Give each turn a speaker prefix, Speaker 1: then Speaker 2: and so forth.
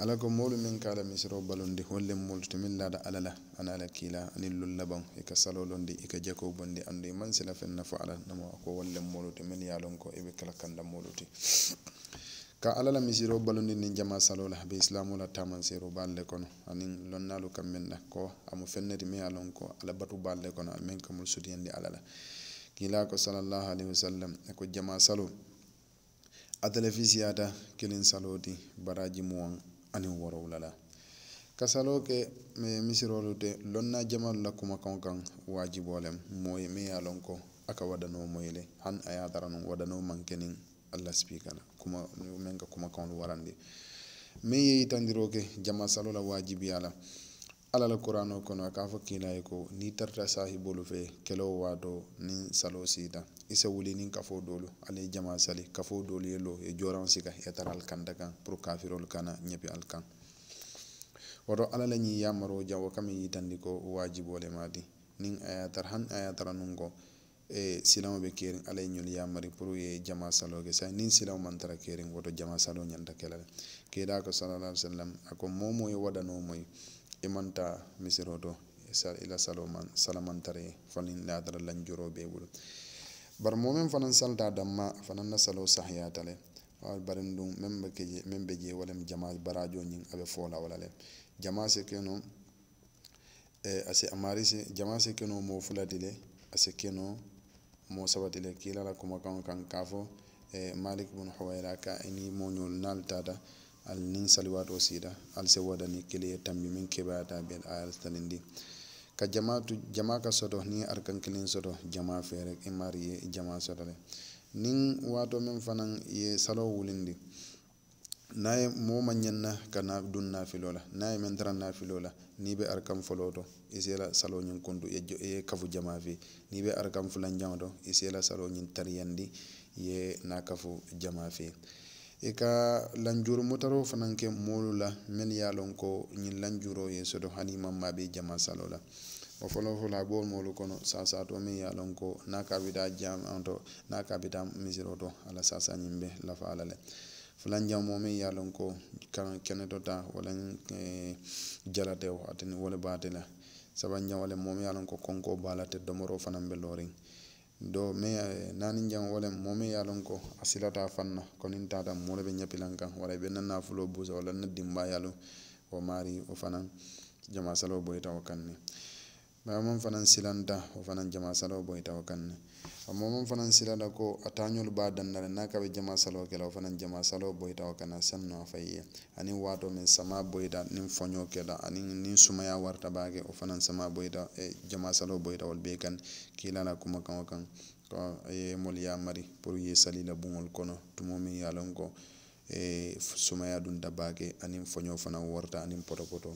Speaker 1: ala ko moolu min kaala misiro balonde hollen moolu to min laada alala ana ala kiila ani lullaban e ka salolonde e ka jakow bonde anndu e mansila fen nafo ala namo ko wollen moolu to min yaalon ko eɓe kala kannda moolu te ka alala misiro balonde ni jama salola be islamula tamanseero balle kono anin lonnaalu kammenna ko amo fenneti mi yalon ko ala batu balle kono amin kamol sutiyandi alala kiila ko salallahu alayhi wa sallam eko jama salo a télévisiyata kilin saloti baraji muwan aniŋ woro wula la kasaloo ke mee misiroolu te loŋ na jamalu la kumakaŋo kaŋ waajiboo lem moo ye mee ye a loŋ ko a ka wadanoo moyi le haŋ a ye a tara nuŋ wadanoo maŋ ke niŋ alla sipiika la kuma meŋ ka kumakaŋolu warandi meŋ ye yitandiroo ke jama salo la waajibiya la alala kuranoo kono a kaa fo kiilaye ko ni tarta sahibolu fe kelo waato nin salo siita ise wuli nin kafoo doolu ala ye jama sali kafoo doolu ye loo ye jooran sika ye tara al kanta kan pour kafirolu kana ñepi al kan woto ala la ñiŋ yamaroo jawo kami yitandi ko waajibo le maati niŋ a ye tara haŋ a ye tara nuŋ ko e silaŋo be keeriŋ ala ye ñolu yamari pour ye jama saloo ke sa niŋ silaŋo maŋ tara keeriŋ woto jama saloo ñanta kela le keedaa ko salla alai wa sallam a ko moo moo ye wadanoo moyi imanta e misiroto e ila saloman salamantare fanin ladara lanjuro e be wulu bar momen fanan salta damma fanan na salo sahyatale wal barin dum membe ke membe je walam jama barajo nyin abe fola walale jama se keno e ase amarise jama se keno mo fulatile ase keno mo sabatile kila la kuma kan kan kafo e malik bin huwaira ka ini mo nyol nal tata al niŋ saliwaato siita ali se wadani kili ye tambi miŋ keebeyata be ayalitali ndi ka jamaatu jama ka soto niŋ arkan kiliŋ soto jama fee rek i maari ye jama soto le niŋ waato meŋ fanaŋ ye saloo wulindi niŋ a ye moo ma ñaŋ na ka na duŋ naafiloo la niŋ a ye meŋ tara naafiloo la niŋ i be arkan foloo to i si la saloo ñiŋ kuntu i ye kafu jama fi niŋ i be arkan fulanjaŋo to i si la saloo ñiŋ tariyandi i ye naa kafu jama fi i e ka lanjuru mutaro fanaŋ ke moolu la meŋ ye a loŋ ko ñiŋ lanjuro ye sodo hani maŋ maa be jama salo la wo folofolo a be wol moolu kono saasaato meŋ ye a loŋ ko niŋ a ka bita jamanto niŋ a ka bita misiro to alla saasa ñiŋ be lafa a la le fulanjamoo meŋ ye a loŋ ko kene to taa wala jalatewo ate wo le baate la sabanjamo le moo meŋ ye a loŋ ko konkoo baa la te domoro fanaŋ be looriŋ doo meŋ eh, naani jaŋ wo lemu moo meŋ ye a loŋ ko a silata a faŋ na ko niŋ taata moo le be ñapilaŋ kaŋ wara i be naŋ naa fuloo buusa naafuloo busa walla n na dinbaayaalu wo maarii wo fanaŋ jama saloo boyita wo kaŋ ne ma moom fanaŋ silanta wo fanaŋ jama saloo boyitawo kaŋ ne amoo moom fanaŋ silata ko a taañolu baa danna le niŋ a ka be jama saloo ke la wo fanaŋ jama saloo boyitawo kaŋ na saŋ noo a fayi ye aniŋ waatoo meŋ samaa boyita niŋ foñoo ke la aniŋ niŋ sumayaa warata baa ke wo fanaŋ samaa boyita e jama saloo boyita wolu bee kaŋ kii la la kuma kaŋ wo kaŋ ko a ye moolu ye a mari pour ye sali la buŋolu kono tumoo miŋ ye a loŋ ko e sumayaa dunta baa ke aniŋ foñoo fanaŋ warata aniŋ potopoto